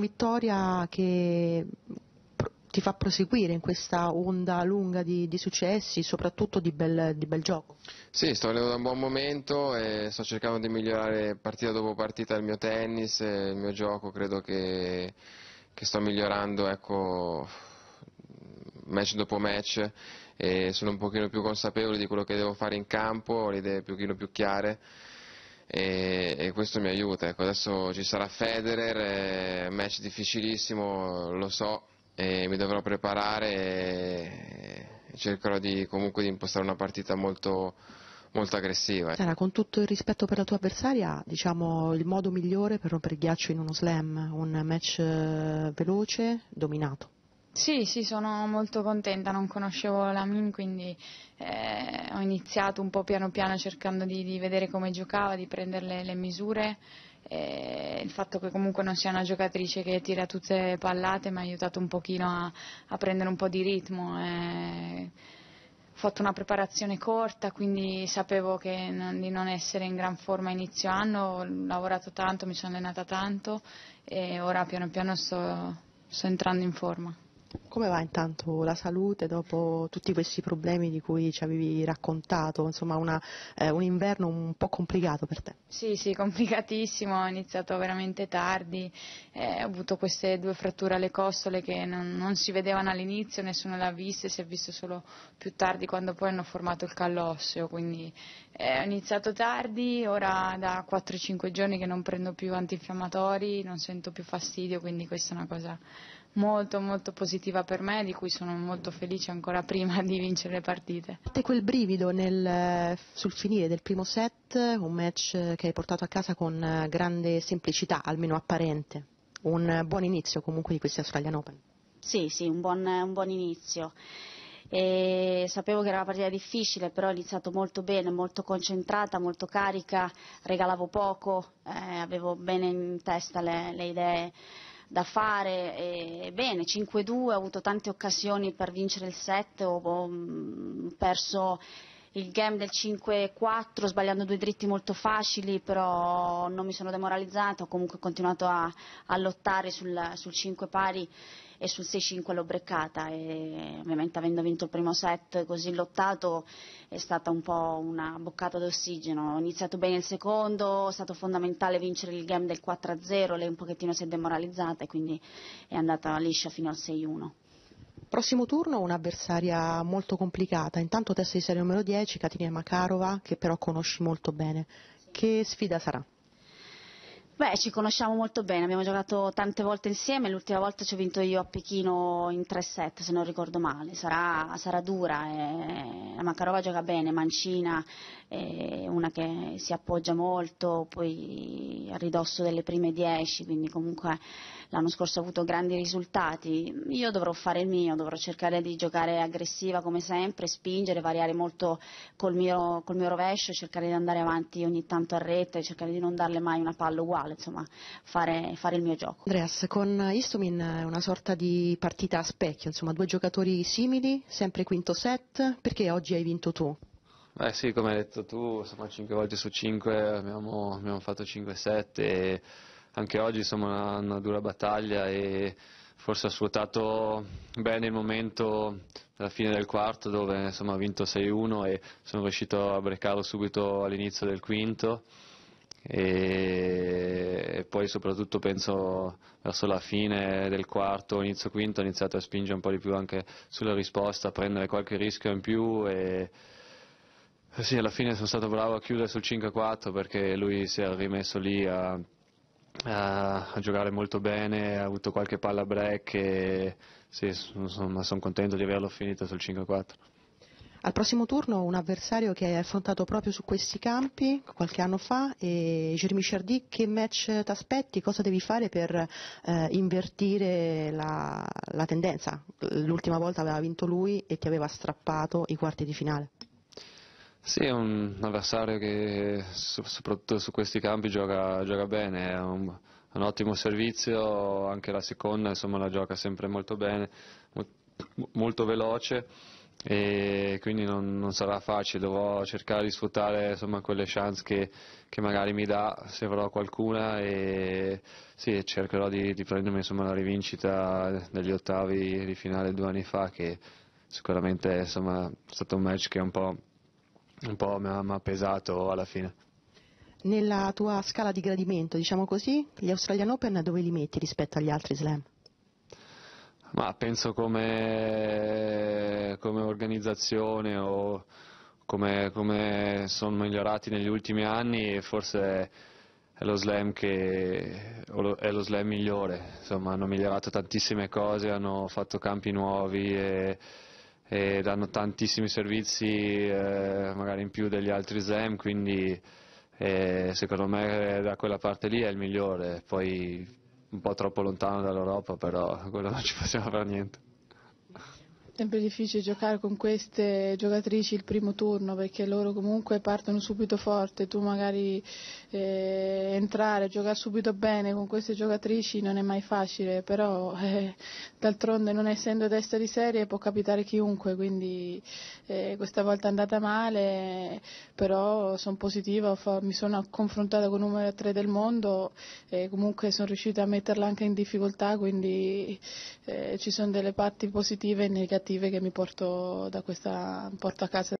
vittoria che ti fa proseguire in questa onda lunga di, di successi, soprattutto di bel, di bel, gioco. Sì, sto venendo da un buon momento e sto cercando di migliorare partita dopo partita il mio tennis, il mio gioco, credo che, che sto migliorando ecco, match dopo match e sono un pochino più consapevole di quello che devo fare in campo, ho le idee un pochino più chiare e, e questo mi aiuta. Ecco, adesso ci sarà Federer, match difficilissimo, lo so, e mi dovrò preparare e, cercherò di, comunque di impostare una partita molto, molto aggressiva. Ecco. Sara, con tutto il rispetto per la tua avversaria, diciamo, il modo migliore per rompere il ghiaccio in uno slam, un match eh, veloce, dominato. Sì, sì, sono molto contenta, non conoscevo la Min, quindi eh, ho iniziato un po' piano piano cercando di, di vedere come giocava, di prendere le misure. Eh, il fatto che comunque non sia una giocatrice che tira tutte le pallate mi ha aiutato un pochino a, a prendere un po' di ritmo. Eh, ho fatto una preparazione corta, quindi sapevo non, di non essere in gran forma inizio anno, ho lavorato tanto, mi sono allenata tanto e ora piano piano sto, sto entrando in forma. Come va intanto la salute dopo tutti questi problemi di cui ci avevi raccontato? Insomma, una, eh, un inverno un po' complicato per te. Sì, sì, complicatissimo. Ho iniziato veramente tardi. Eh, ho avuto queste due fratture alle costole che non, non si vedevano all'inizio, nessuno le ha viste, si è visto solo più tardi quando poi hanno formato il callo osseo. Quindi eh, ho iniziato tardi, ora da 4-5 giorni che non prendo più antinfiammatori, non sento più fastidio, quindi questa è una cosa molto, molto positiva positiva per me, di cui sono molto felice ancora prima di vincere le partite. Te quel brivido nel, sul finire del primo set, un match che hai portato a casa con eh, grande semplicità, almeno apparente, un buon inizio comunque di questi Australian Open. Sì, sì, un buon, un buon inizio. E sapevo che era una partita difficile, però ho iniziato molto bene, molto concentrata, molto carica, regalavo poco, eh, avevo bene in testa le, le idee da fare e bene, 5-2, ho avuto tante occasioni per vincere il set, ho, ho mm, perso il game del 5-4 sbagliando due dritti molto facili, però non mi sono demoralizzata, ho comunque continuato a, a lottare sul, sul 5 pari e sul 6-5 l'ho breccata e ovviamente avendo vinto il primo set così lottato è stata un po' una boccata d'ossigeno. Ho iniziato bene il secondo, è stato fondamentale vincere il game del 4-0, lei un pochettino si è demoralizzata e quindi è andata liscia fino al 6-1. Prossimo turno un'avversaria molto complicata, intanto testa di serie numero 10, Katina Makarova, che però conosci molto bene. Che sfida sarà? Beh, ci conosciamo molto bene, abbiamo giocato tante volte insieme, l'ultima volta ci ho vinto io a Pechino in 3-7 se non ricordo male, sarà, sarà dura, eh, la Makarova gioca bene, mancina, eh, una che si appoggia molto, poi a ridosso delle prime 10, quindi comunque l'anno scorso ha avuto grandi risultati. Io dovrò fare il mio, dovrò cercare di giocare aggressiva come sempre, spingere, variare molto col mio, col mio rovescio, cercare di andare avanti ogni tanto a retta e cercare di non darle mai una palla uguale, insomma fare, fare il mio gioco. Andreas, con Istomin è una sorta di partita a specchio, insomma due giocatori simili, sempre quinto set, perché oggi hai vinto tu? Beh sì, come hai detto tu, insomma 5 volte su 5 abbiamo, abbiamo fatto 5-7 e anche oggi insomma una, una dura battaglia e forse ha svuotato bene il momento alla fine del quarto dove insomma, ha vinto 6-1 e sono riuscito a brecarlo subito all'inizio del quinto e, poi soprattutto penso verso la fine del quarto, inizio quinto ho iniziato a spingere un po' di più anche sulla risposta, a prendere qualche rischio in più e eh sì, alla fine sono stato bravo a chiudere sul 5-4 perché lui si è rimesso lì a, a, a, giocare molto bene, ha avuto qualche palla break e sì, sono, sono contento di averlo finito sul 5-4. Al prossimo turno un avversario che hai affrontato proprio su questi campi qualche anno fa, e Jeremy Chardy, che match ti aspetti? Cosa devi fare per eh, invertire la, la tendenza? L'ultima volta aveva vinto lui e ti aveva strappato i quarti di finale. Sì, è un avversario che soprattutto su questi campi gioca, gioca bene, ha un, un, ottimo servizio, anche la seconda insomma, la gioca sempre molto bene, molto veloce e quindi non, non sarà facile, dovrò cercare di sfruttare insomma, quelle chance che, che, magari mi dà se avrò qualcuna e sì, cercherò di, di prendermi insomma, la rivincita degli ottavi di finale due anni fa che sicuramente insomma, è stato un match che è un po' un po' mi ha pesato alla fine. Nella tua scala di gradimento, diciamo così, gli Australian Open dove li metti rispetto agli altri slam? Ma penso come, come organizzazione o come, come, sono migliorati negli ultimi anni forse è lo slam, che, è lo slam migliore, insomma hanno migliorato tantissime cose, hanno fatto campi nuovi e e danno tantissimi servizi eh, magari in più degli altri SEM, quindi eh, secondo me da quella parte lì è il migliore, poi un po' troppo lontano dall'Europa, però quello non ci possiamo fare niente. Sempre difficile giocare con queste giocatrici il primo turno perché loro comunque partono subito forte, tu magari eh, entrare, giocare subito bene con queste giocatrici non è mai facile, però eh, d'altronde non essendo testa di serie può capitare chiunque, quindi eh, questa volta è andata male, però sono positiva, mi sono confrontata con il numero 3 del mondo e comunque sono riuscita a metterla anche in difficoltà, quindi eh, ci sono delle parti positive e negative negative che mi porto, questa, porto a casa